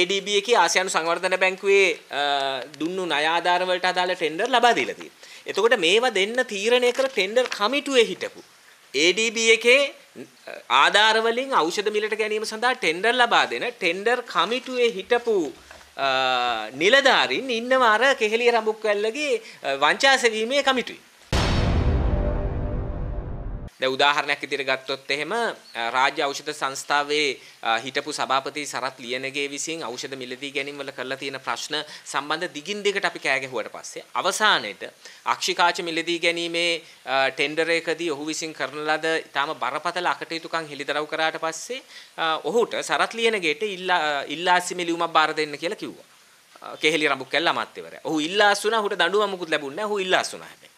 ADB එක ආසියානු සංවර්ධන බැංකුවේ දුන්නු නයාධාරවලට අදාළ ටෙන්ඩර් ලබා දීලා තියෙනවා. එතකොට මේවා දෙන්න තීරණය කළ ටෙන්ඩර් කමිටුවේ හිටපු ADB එකේ ආධාර වලින් ඖෂධ මිලට ගැනීම සඳහා ටෙන්ඩර් ලබා දෙන ටෙන්ඩර් කමිටුවේ හිටපු නිලධාරීන් ඉන්නවා අර කෙහෙලිය රඹුක් වැල්ලගේ වංචා සෙවීමේ කමිටුවේ. දැන් උදාහරණයක් විදිහට ගත්තොත් එහෙම රාජ්‍ය ඖෂධ සංස්ථාවේ හිටපු සභාපති සරත් ලියනගේ විසින් ඖෂධ මිලදී ගැනීම වල කරලා තියෙන ප්‍රශ්න සම්බන්ධ දිගින් දිගට අපි කෑ ගැහුවට පස්සේ අවසානයේට අක්ෂිකාච මිලදී ගැනීමේ ටෙන්ඩර් එකදී ඔහු විසින් කරන ලද ඊටාම බරපතල අකටයුතුකම් හෙළිදරව් කරාට පස්සේ ඔහුට සරත් ලියනගේට ඉල්ලා ඉල්ලාසි මිලියුමක් බාර දෙන්න කියලා කිව්වා. කෙහෙලි රඹුක් කැල්ල අමාත්‍යවරයා. ඔහු ඉල්ලාස් වුණා, ඔහුට දඬුවම් මුකුත් ලැබුණේ නැහැ. ඔහු ඉල්ලාස් වුණා හැබැයි.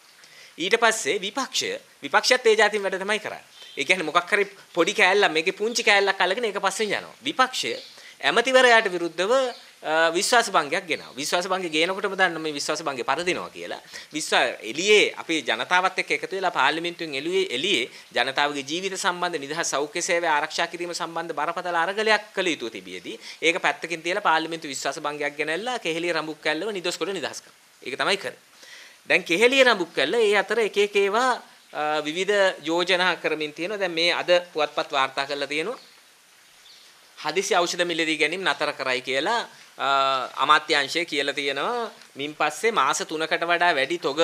ඊට පස්සේ විපක්ෂය විපක්ෂයත් ඒ જાතින් වැඩ තමයි කරන්නේ. ඒ කියන්නේ මොකක් හරි පොඩි කෑල්ලක් මේකේ පුංචි කෑල්ලක් අල්ලගෙන ඒක පස්සෙන් යනවා. විපක්ෂය ඇමතිවරයාට විරුද්ධව විශ්වාස භංගයක් ගෙනවා. විශ්වාස භංගය ගේනකොටම දන්න මේ විශ්වාස භංගය පරදිනවා කියලා. විශ්වාස එළියේ අපේ ජනතාවත් එක්ක එකතු වෙලා පාර්ලිමේන්තුවෙන් එළියේ එළියේ ජනතාවගේ ජීවිත සම්බන්ධ නිදහස් සෞඛ්‍ය සේවය ආරක්ෂා කිරීම සම්බන්ධ බරපතල අරගලයක් කළ යුතුව තිබියදී ඒක පැත්තකින් තියලා පාර්ලිමේන්තු විශ්වාස භංගයක් ගෙනල්ලා කෙහෙලිය රඹුක් කැල්ලව නිදොස් කොට නිදහස් කරනවා. ඒක තමයි කරන්නේ. දැන් කෙහෙලිය නඹුක් කළා. ඒ අතර එක එක ඒවා විවිධ යෝජනා කරමින් තියෙනවා. දැන් මේ අද පුවත්පත් වාර්තා කරලා තියෙනවා. හදිසි ඖෂධ මිලදී ගැනීම නතර කරයි කියලා අමාත්‍යාංශය කියලා තියෙනවා. මින් පස්සේ මාස 3කට වඩා වැඩි තොග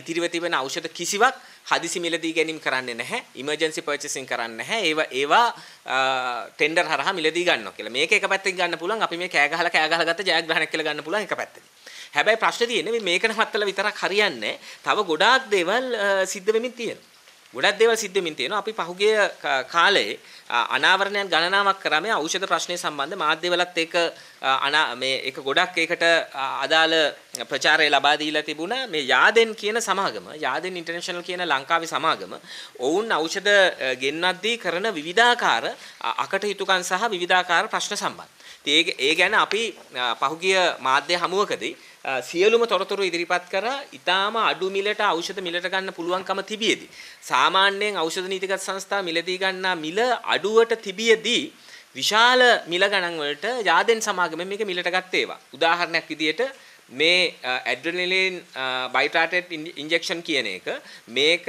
ඉතිරිව තිබෙන ඖෂධ කිසිවක් හදිසි මිලදී ගැනීම කරන්නේ නැහැ. ඉමර්ජන්සි පර්චේසින් කරන්නේ නැහැ. ඒවා ඒවා ටෙන්ඩර් හරහා මිලදී ගන්නවා කියලා. මේක එක පැත්තකින් ගන්න පුළුවන්. අපි මේ කෑ ගහලා කෑ ගහලා ගත්ත ජයග්‍රහණයක් කියලා ගන්න පුළුවන් එක පැත්තකින්. හැබැයි ප්‍රශ්නේ තියෙන්නේ මේ මේක නවත්තලා විතරක් හරියන්නේ තව ගොඩාක් දේවල් සිද්ධ වෙමින් තියෙනවා. ගොඩක් දේවල් සිද්ධ වෙමින් තියෙනවා. අපි පහුගිය කාලේ අනාවරණයන් ගණනාවක් කරාම ඖෂධ ප්‍රශ්නය සම්බන්ධ මාධ්‍යවලත් ඒක මේ ඒක ගොඩක් ඒකට අදාළ ප්‍රචාරය ලබා දීලා තිබුණා. මේ යාදෙන් කියන සමාගම, යාදෙන් ඉන්ටර්නැෂනල් කියන ලංකාවේ සමාගම, ඔවුන් ඖෂධ ගෙන්වද්දී කරන විවිධාකාර අකටයුතුකම් සහ විවිධාකාර ප්‍රශ්න සම්බන්ධ. ඒ ගැන අපි පහුගිය මාධ්‍ය හමුවකදී සියලුම තොරතුරු ඉදිරිපත් කර ඉතාම අඩු මිලට ඖෂධ මිලට ගන්න පුළුවන්කම තිබියදී සාමාන්‍යයෙන් ඖෂධ නීතිගත් සංස්ථා මිලදී ගන්නා මිල අඩුවට තිබියදී විශාල මිල ගණන් වලට යාදෙන් සමාගමෙන් මේක මිලට ගත්තේවා. උදාහරණයක් විදියට මේ ඇඩ්‍රනලින් බයිටාටෙට් ඉන්ජෙක්ෂන් කියන එක මේක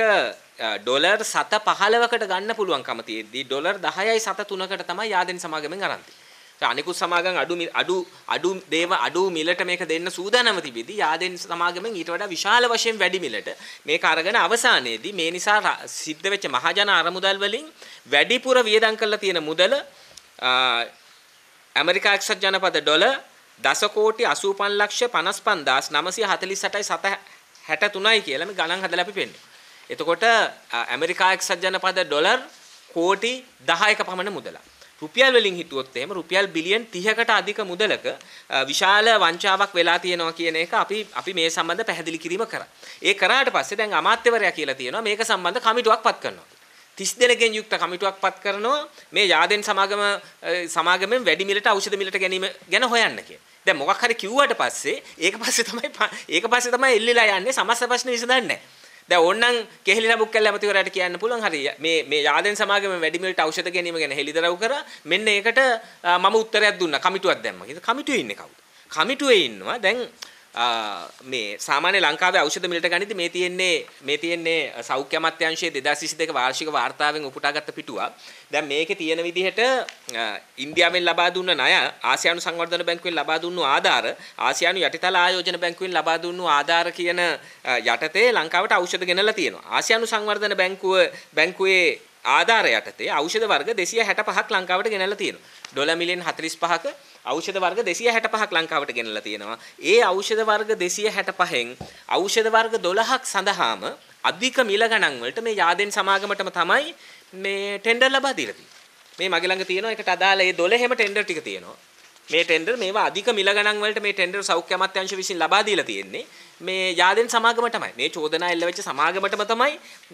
ඩොලර් 7 15කට ගන්න පුළුවන්කම තියෙද්දී ඩොලර් 10යි 7 3කට තමයි යාදෙන් සමාගමෙන් අරන් තියෙන්නේ. අනිකුත් සමාගම් අඩු අඩු අඩු දේව අඩු මිලට මේක දෙන්න සූදානම තිබෙදි යාදෙන් සමාගමෙන් ඊට වඩා විශාල වශයෙන් වැඩි මිලට මේක අරගෙන අවසානයේදී මේ නිසා සිද්ධ වෙච්ච මහජන අරමුදල් වලින් වැඩිපුර වියදම් කරලා තියෙන මුදල ඇමරිකා එක්සත් ජනපද ඩොලර් දස කෝටි 85 ලක්ෂ 55948යි 763යි කියලා මේ ගණන් හදලා අපි පෙන්නනවා. එතකොට ඇමරිකා එක්සත් ජනපද ඩොලර් කෝටි 10ක පමණ මුදලක්. රුපියල් වලින් හිතුවොත් එහෙම රුපියල් බිලියන් 30කට අධික මුදලක විශාල වංචාවක් වෙලා තියෙනවා කියන එක අපි අපි මේ සම්බන්ධ පැහැදිලි කිරීම කරා. ඒ කරාට පස්සේ දැන් අමාත්‍යවරයා කියලා තියෙනවා මේක සම්බන්ධ කමිටුවක් පත් කරනවා. 30 දෙනෙක්ගෙන් යුක්ත කමිටුවක් පත් කරනවා මේ යාදෙන් සමාගම සමාගමෙන් වැඩි මිලට ඖෂධ මිලට ගැනීම ගැන හොයන්න කියලා. දැන් මොකක් හරි කිව්වට පස්සේ ඒක පස්සේ තමයි ඒක පස්සේ තමයි එල්ලිලා යන්නේ සමස්ත ප්‍රශ්න විසඳන්නේ නැහැ. දැන් ඕනනම් කෙහෙලි නබුක්කල් ඇමතිවරයාට කියන්න පුළුවන් හරි මේ මේ යාදෙන් සමාගම වැඩිමිලට ඖෂධ ගැනීම ගැන හෙලිදරව් කරා මෙන්න ඒකට මම උත්තරයක් දුන්නා කමිටුවක් දැම්මා. කමිටුවේ ඉන්නේ කවුද? කමිටුවේ ඉන්නවා දැන් මේ සාමාන්‍ය ලංකාවේ ඖෂධ මිලට ගනිද්දි මේ තියෙන්නේ මේ තියෙන්නේ සෞඛ්‍ය අමාත්‍යාංශයේ 2022 වාර්ෂික වාර්තාවෙන් උපුටාගත්ත පිටුවක්. දැන් මේකේ තියෙන විදිහට ඉන්දියාවෙන් ලබා දුන්න ණය ආසියානු සංවර්ධන බැංකුවෙන් ලබා දුන්නු ආධාර ආසියානු යටිතල ආයෝජන බැංකුවෙන් ලබා දුන්නු ආධාර කියන යටතේ ලංකාවට ඖෂධ ගෙනල්ලා තියෙනවා. ආසියානු සංවර්ධන බැංකුව බැංකුවේ ආධාර යටතේ ඖෂධ වර්ග 265ක් ලංකාවට ගෙනල්ලා තියෙනවා. ඩොලර් මිලියන් 45ක ඖෂධ වර්ග 265ක් ලංකාවට ගෙනල්ලා තියෙනවා. ඒ ඖෂධ වර්ග 265න් ඖෂධ වර්ග 12ක් සඳහාම අධික මිල ගණන් වලට මේ යාදෙන් සමාගමටම තමයි මේ ටෙන්ඩර් ලබා දීලා තියෙන්නේ. මේ මගේ ළඟ තියෙනවා එකට අදාළ ඒ 12ම ටෙන්ඩර් ටික තියෙනවා. මේ ටෙන්ඩර් මේවා අධික මිල ගණන් වලට මේ ටෙන්ඩර් සෞඛ්‍ය අමාත්‍යාංශ විසින් ලබා දීලා තියෙන්නේ. මේ යාදෙන් සමාගමටමයි මේ චෝදනා එල්ල වෙච්ච සමාගමටම තමයි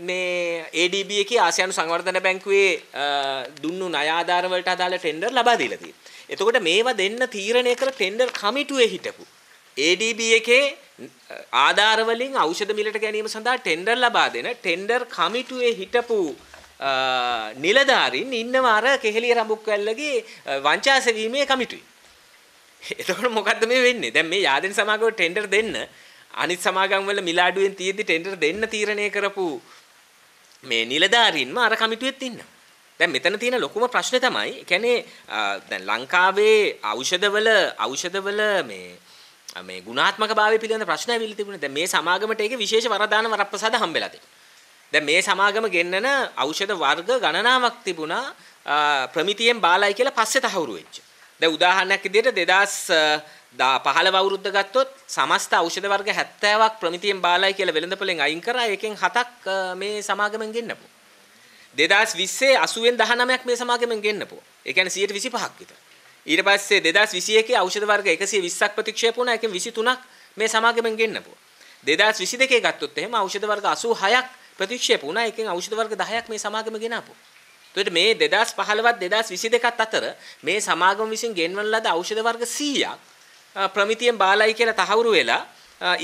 මේ ADB එකේ ආසියානු සංවර්ධන බැංකුවේ දුන්නු ණය ආධාර වලට අදාළ ටෙන්ඩර් ලබා දීලා තියෙනවා. එතකොට මේවා දෙන්න තීරණය කළ ටෙන්ඩර් කමිටුවේ හිටපු ADB එකේ ආධාර වලින් ඖෂධ මිලට ගැනීම සඳහා ටෙන්ඩර් ලබා දෙන ටෙන්ඩර් කමිටුවේ හිටපු නිලධාරීන් ඉන්නව අර කෙහෙලිය රඹුක්වැල්ලගේ වංචා සෙවීමේ කමිටුවේ. එතකොට මොකද්ද මේ වෙන්නේ? දැන් මේ යාදෙන සමාගම ටෙන්ඩර් දෙන්න අනිත් සමාගම් වල මිලාඩුවෙන් තියෙද්දි ටෙන්ඩර් දෙන්න තීරණය කරපු මේ නිලධාරීන්ම අර කමිටුවෙත් ඉන්නවා. දැන් මෙතන තියෙන ලොකුම ප්‍රශ්නේ තමයි කියන්නේ දැන් ලංකාවේ ඖෂධවල ඖෂධවල මේ මේ ගුණාත්මක භාවය පිළිබඳ ප්‍රශ්න ඇවිල්ලා තිබුණා. දැන් මේ සමාගමට ඒක විශේෂ වරදාන වරප්‍රසාද හම්බෙලා තිබුණා. දැන් මේ සමාගම ගෙන්නන ඖෂධ වර්ග ගණනාවක් තිබුණා ප්‍රමිතියෙන් බාලයි කියලා පස්සේ තහවුරු වෙච්චා. දැන් උදාහරණයක් විදිහට 2015 අවුරුද්ද ගත්තොත් සමස්ත ඖෂධ වර්ග 70ක් ප්‍රමිතියෙන් බාලයි කියලා වෙළඳපොලෙන් අයින් කරා. ඒකෙන් 7ක් මේ සමාගමෙන් ගෙන්නපුවා. 2020 80ෙන් 19ක් මේ සමාගමෙන් ගෙන්නපුවා. ඒ කියන්නේ 125ක් විතර. ඊට පස්සේ 2021 ඖෂධ වර්ග 120ක් ප්‍රතික්ෂේප වුණා. ඒකෙන් 23ක් මේ සමාගමෙන් ගෙන්නපුවා. 2022 ගත්තොත් එහෙම ඖෂධ වර්ග 86ක් ප්‍රතික්ෂේප වුණා. ඒකෙන් ඖෂධ වර්ග 10ක් මේ සමාගම ගෙනාපුවා. එතකොට මේ 2015ත් 2022ත් අතර මේ සමාගම විසින් ගෙන්වන ලද ඖෂධ වර්ග 100ක් ප්‍රමිතියෙන් බාලයි කියලා තහවුරු වෙලා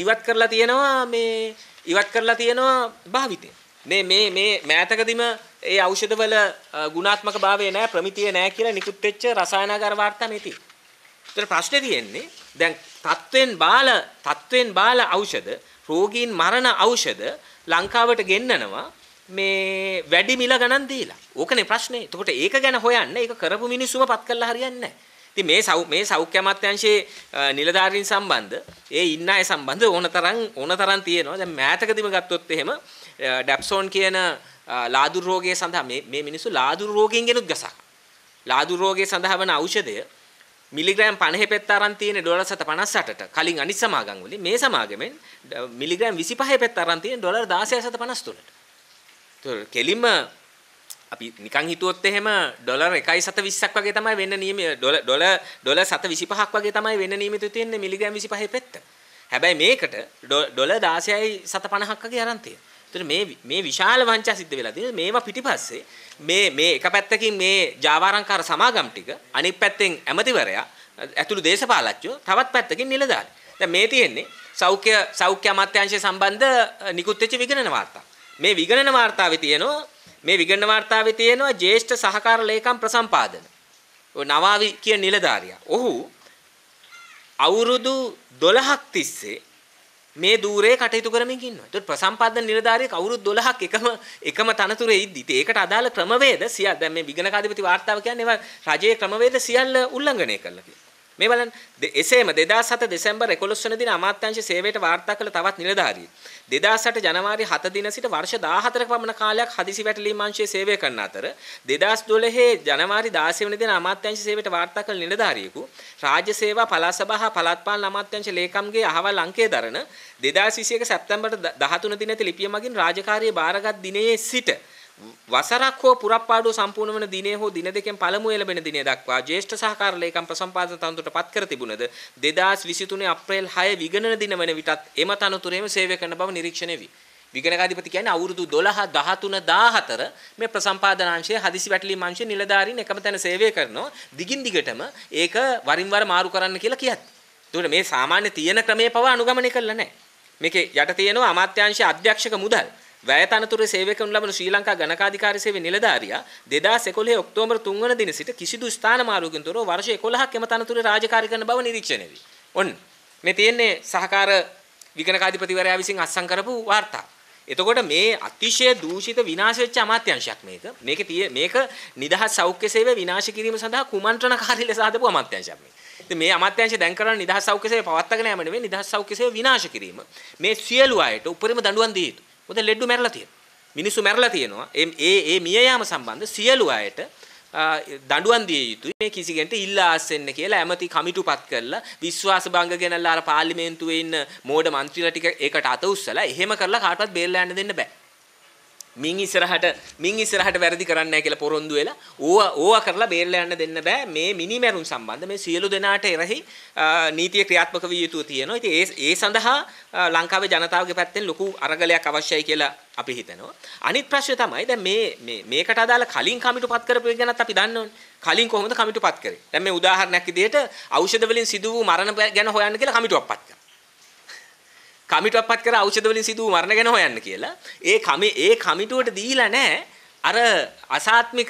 ඉවත් කරලා තියෙනවා මේ ඉවත් කරලා තියෙනවා භාවිතය. මේ මේ මේ මෑතකදීම ඒ ඖෂධ වල ගුණාත්මක භාවය නැහැ ප්‍රමිතිය නැහැ කියලා නිකුත් වෙච්ච රසායනාගාර වාර්තා මේ තියෙනවා. ඒතර ප්‍රශ්නේ තියෙන්නේ දැන් තත්වෙන් බාල තත්වෙන් බාල ඖෂධ රෝගීන් මරණ ඖෂධ ලංකාවට ගෙන්නනවා මේ වැඩි මිල ගණන් දීලා. ඕකනේ ප්‍රශ්නේ. එතකොට ඒක ගැන හොයන්න ඒක කරපු මිනිස්සුම පත් කළා හරියන්නේ ඉතින් මේ සෞ මේ සෞඛ්‍ය අමාත්‍යාංශයේ නිලධාරීන් සම්බන්ධ ඒ ඉන්න අය සම්බන්ධ ඕනතරම් ඕනතරම් තියෙනවා. දැන් මෑතකදීම ගත්තොත් එහෙම ඩැප්සෝන් කියන ලාදුර රෝගය සඳහා මේ මේ මිනිස්සු ලාදුර රෝගයෙන් ගෙනුත් ගසක්. ලාදුර රෝගය සඳහා වන ඖෂධය මිලිග්‍රෑම් 50 පෙත්ත අරන් තියෙන ඩොලර් 758ට කලින් අනිත් සමාගම් වලින් මේ සමාගමෙන් මිලිග්‍රෑම් 25 පෙත්ත අරන් තියෙන ඩොලර් 16753ට. කෙලින්ම අපි නිකන් හිතුවොත් එහෙම ඩොලර් 1.720ක් වගේ තමයි වෙන්න නියම ඩොලර් ඩොලර් ඩොලර් 725ක් වගේ තමයි වෙන්න නියමිත තියෙන්නේ මිලිග්‍රෑම් 25 පෙත්ත. හැබැයි මේකට ඩොලර් 16.750ක් වගේ අරන් තියෙනවා. එතකොට මේ මේ විශාල වංචා සිද්ධ වෙලා තියෙනවා. මේවා පිටිපස්සේ මේ මේ එක පැත්තකින් මේ ජාවාරංකාර සමාගම් ටික අනිත් පැත්තෙන් ඇමතිවරයා ඇතුළු දේශපාලච්චෝ තවත් පැත්තකින් නිලධාරී. දැන් මේ තියෙන්නේ සෞඛ්‍ය සෞඛ්‍ය අමාත්‍යාංශය සම්බන්ධ නිකුත් වෙච්ච විගණන වාර්තා. මේ විගණන වාර්තාවේ තියෙනවා මේ විගණන වාර්තාවේ තියෙනවා ජ්‍යෙෂ්ඨ සහකාර ලේකම් ප්‍රසම්පාදන. ඔය නවාවි කියන නිලධාරියා. ඔහු අවුරුදු 12ක් තිස්සේ මේ দূරේ කටයුතු කරමින් ඉන්නවා. ඒතකොට ප්‍රසම්පාදන නිලධාරියෙක් අවුරුදු 12ක් එකම එකම තනතුරේ ඉද්දි. ඉතින් ඒකට අදාළ ක්‍රමවේද සියල්ල දැන් මේ විගණකාධිපති වාර්තාව කියන්නේ ඒවා රජයේ ක්‍රමවේද සියල්ල උල්ලංඝනය කළා කියලා. මේ බලන්න එසේම 2007 දෙසැම්බර් 11 වන දින අමාත්‍යාංශ සේවයට වාර්තා කළ තවත් නිලධාරියෙක් 2008 ජනවාරි 7 දින සිට වර්ෂ 14ක පමණ කාලයක් හදිසි වැටලීම් අංශයේ සේවය කරන අතර 2012 ජනවාරි 16 වන දින අමාත්‍යාංශ සේවයට වාර්තා කළ නිලධාරියෙකු රාජ්‍ය සේවා පළාත් සභා හා පළාත් පාලන අමාත්‍යාංශ ලේකම්ගේ අහවල් අංකය දරන 2021 සැප්තැම්බර් 13 දිනේදී ලිපිය මගින් රාජකාරිය බාරගත් දිනයේ සිට වසරක් හෝ පුරප්පාඩුව සම්පූර්ණ වන දිනේ හෝ දින දෙකෙන් පළමු එළඹෙන දිනේ දක්වා ජ්‍යෙෂ්ඨ සහකාර ලේකම් ප්‍රසම්පාදන තනතුරට පත් කර තිබුණද 2023 අප්‍රේල් 6 විගණන දින වන විටත් එම තනතුරේම සේවය කරන බව නිරීක්ෂණය වී විගණකාධිපති කියන්නේ අවුරුදු 12 13 14 මේ ප්‍රසම්පාදනාංශයේ හදිසි වැටලීම් අංශයේ නිලධාරීන් එකම තැන සේවය කරනවා දිගින් දිගටම ඒක වරින් වර මාරු කරන්න කියලා කියත්. ඒකට මේ සාමාන්‍ය තියෙන ක්‍රමයේ පව අනුගමනය කළා නැහැ. මේකේ යට තියෙනවා අමාත්‍යාංශයේ අධ්‍යක්ෂක මුදල් වැයතනතුර සේවකවනු ලබන ශ්‍රී ලංකා ගණකාධිකාරි සේවයේ නිලධාරියා 2011 ඔක්තෝබර් 3 වන දින සිට කිසිදු ස්ථාන මාරුවකින් තොරව වර්ෂ 11ක් එම තනතුරේ රාජකාරී කරන බව නිරීක්ෂණය වේ. ඔන්න මේ තියෙන්නේ සහකාර විගණකාධිපතිවරයා විසින් අත්සන් කරපු වාර්තා. එතකොට මේ අතිශය දූෂිත විනාශ වෙච්ච අමාත්‍යංශයක් මේක. මේක මේක නිදහස් සෞඛ්‍ය සේවය විනාශ කිරීම සඳහා කුමන්ත්‍රණකාරී ලෙස හදපු අමාත්‍යංශයක් මේ. ඉතින් මේ අමාත්‍යංශය දැන් කරන නිදහස් සෞඛ්‍ය සේවය පවත්වාගෙන යෑම නෙවෙයි නිදහස් සෞඛ්‍ය සේවය විනාශ කිරීම. මේ සියලු අයට උපරිම දඬුවම් දිය යුතුයි. මොකද ලෙඩු මැරලා තියෙනවා මිනිස්සු මැරලා තියෙනවා ඒ ඒ මිය යාම සම්බන්ධ සියලු අයට දඬුවම් දිය යුතුයි මේ කිසිගෙන්ට ඉල්ලා ආසෙන්න කියලා ඇමති කමිටුපත් කරලා විශ්වාස භංග ගෙනල්ලා අර පාර්ලිමේන්තුවේ ඉන්න මෝඩ മന്ത്രിලා ටික ඒකට අත උස්සලා එහෙම කරලා කාටවත් බේරලා යන්න දෙන්න බෑ මින් ඉස්සරහට මින් ඉස්සරහට වැරදි කරන්නේ නැහැ කියලා පොරොන්දු වෙලා ඕවා ඕවා කරලා බේරලා යන්න දෙන්න බෑ මේ මිනිමැරුම් සම්බන්ධ මේ සියලු දෙනාට එරෙහි නීතිය ක්‍රියාත්මක විය යුතු තියෙනවා. ඉතින් ඒ ඒ සඳහා ලංකාවේ ජනතාවගේ පැත්තෙන් ලොකු අරගලයක් අවශ්‍යයි කියලා අපි හිතනවා. අනිත් ප්‍රශ්නේ තමයි දැන් මේ මේ මේකට අදාළ කලින් කමිටුපත් කරපු එක ගැනත් අපි දන්නවනේ. කලින් කොහොමද කමිටුපත් කරේ? දැන් මේ උදාහරණයක් විදිහට ඖෂධ වලින් සිදු වූ මරණ ගැන හොයන්න කියලා කමිටුවක් පත් කරා. කමිටුවක්පත් කර ඖෂධ වලින් සිදු වූ මරණ ගැන හොයන්න කියලා. ඒ කමි ඒ කමිටුවට දීලා නැහැ අර අසාත්මික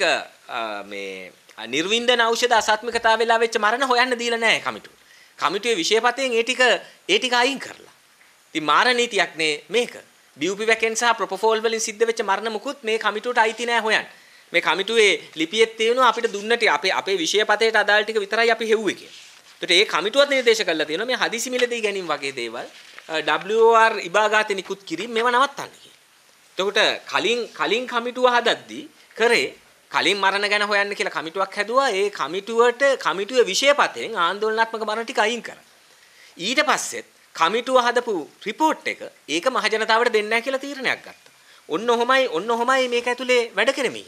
මේ නිර්වින්දන ඖෂධ අසාත්මිකතාව වෙලා වෙච්ච මරණ හොයන්න දීලා නැහැ කමිටුව. කමිටුවේ විශේෂපතයෙන් ඒ ටික ඒ ටික අයින් කරලා. ඉතින් මාර නීතියක් නේ මේක. බියුපි වැකෙන් සහ ප්‍රොපෝෆෝල් වලින් සිද්ධ වෙච්ච මරණ මුකුත් මේ කමිටුවට අයිති නෑ හොයන්න. මේ කමිටුවේ ලිපියෙත් තියෙනවා අපිට දුන්නටි අපේ අපේ විෂයපතේට අදාළ ටික විතරයි අපි හෙව්වේ කියලා. ඒකට ඒ කමිටුවත් නිර්දේශ කරලා තියෙනවා මේ හදිසි මිලදී ගැනීම වගේ දේවල් WR ඉබාගාතේ නිකුත් කිරීම මේව නවත්තන්න එතකොට කලින් කලින් කමිටුව හදද්දී කරේ කලින් මරණ ගැන හොයන්න කියලා කමිටුවක් හැදුවා. ඒ කමිටුවට කමිටුවේ විෂයපතෙන් ආందోලනාත්මක මරණ ටික අයින් කරා. ඊට පස්සෙත් කමිටුව හදපු රිපෝට් එක ඒක මහජනතාවට දෙන්න කියලා තීරණයක් ගත්තා. ඔන්න ඔහොමයි ඔන්න ඔහොමයි මේක ඇතුලේ වැඩ කරමින්